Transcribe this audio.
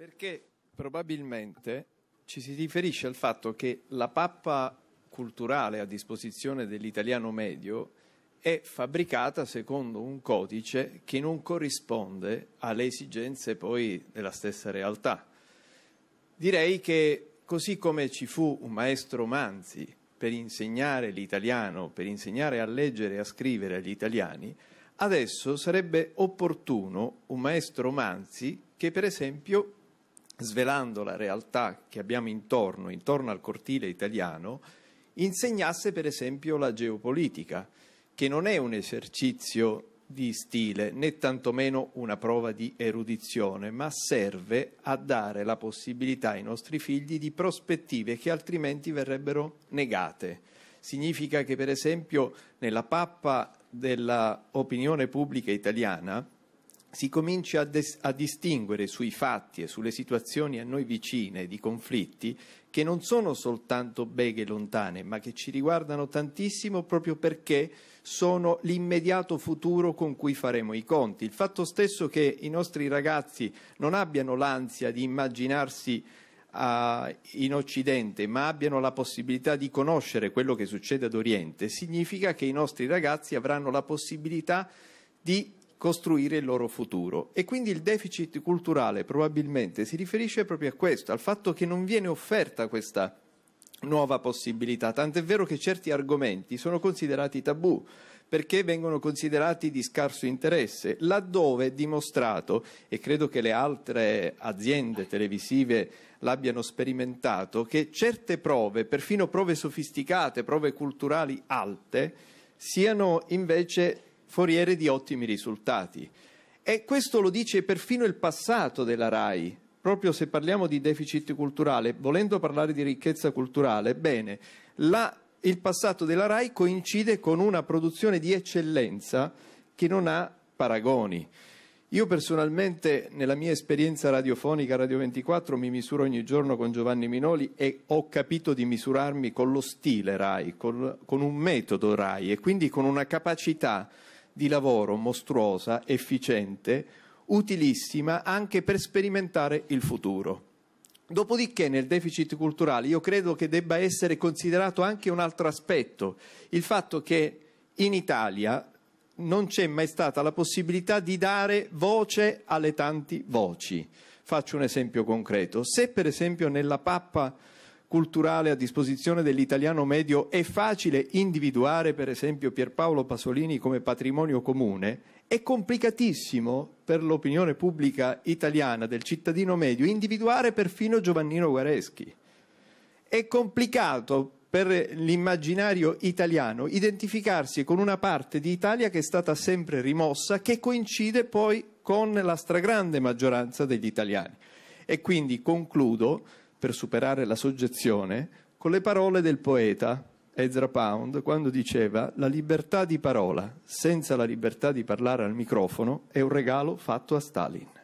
Perché probabilmente ci si riferisce al fatto che la pappa culturale a disposizione dell'italiano medio è fabbricata secondo un codice che non corrisponde alle esigenze poi della stessa realtà. Direi che così come ci fu un maestro Manzi per insegnare l'italiano, per insegnare a leggere e a scrivere agli italiani, adesso sarebbe opportuno un maestro Manzi che per esempio svelando la realtà che abbiamo intorno, intorno al cortile italiano, insegnasse per esempio la geopolitica, che non è un esercizio di stile né tantomeno una prova di erudizione, ma serve a dare la possibilità ai nostri figli di prospettive che altrimenti verrebbero negate. Significa che per esempio nella pappa dell'opinione pubblica italiana si comincia a, des- a, distinguere sui fatti e sulle situazioni a noi vicine di conflitti che non sono soltanto beghe lontane, ma che ci riguardano tantissimo proprio perché sono l'immediato futuro con cui faremo i conti. Il fatto stesso che i nostri ragazzi non abbiano l'ansia di immaginarsi uh, in Occidente, ma abbiano la possibilità di conoscere quello che succede ad Oriente, significa che i nostri ragazzi avranno la possibilità di costruire il loro futuro. E quindi il deficit culturale probabilmente si riferisce proprio a questo, al fatto che non viene offerta questa nuova possibilità, tant'è vero che certi argomenti sono considerati tabù perché vengono considerati di scarso interesse, laddove è dimostrato, e credo che le altre aziende televisive l'abbiano sperimentato, che certe prove, perfino prove sofisticate, prove culturali alte, siano invece foriere di ottimi risultati. E questo lo dice perfino il passato della RAI. Proprio se parliamo di deficit culturale, volendo parlare di ricchezza culturale, bene, la, il passato della RAI coincide con una produzione di eccellenza che non ha paragoni. Io personalmente, nella mia esperienza radiofonica Radio 24, mi misuro ogni giorno con Giovanni Minoli e ho capito di misurarmi con lo stile RAI, con, con un metodo RAI e quindi con una capacità di lavoro mostruosa, efficiente, utilissima anche per sperimentare il futuro. Dopodiché nel deficit culturale io credo che debba essere considerato anche un altro aspetto, il fatto che in Italia non c'è mai stata la possibilità di dare voce alle tanti voci. Faccio un esempio concreto. Se per esempio nella pappa culturale a disposizione dell'italiano medio è facile individuare, per esempio, Pierpaolo Pasolini come patrimonio comune, è complicatissimo per l'opinione pubblica italiana del cittadino medio individuare perfino Giovannino Guareschi. È complicato per l'immaginario italiano identificarsi con una parte di Italia che è stata sempre rimossa, che coincide poi con la stragrande maggioranza degli italiani. E quindi concludo per superare la soggezione con le parole del poeta Ezra Pound quando diceva la libertà di parola senza la libertà di parlare al microfono è un regalo fatto a Stalin.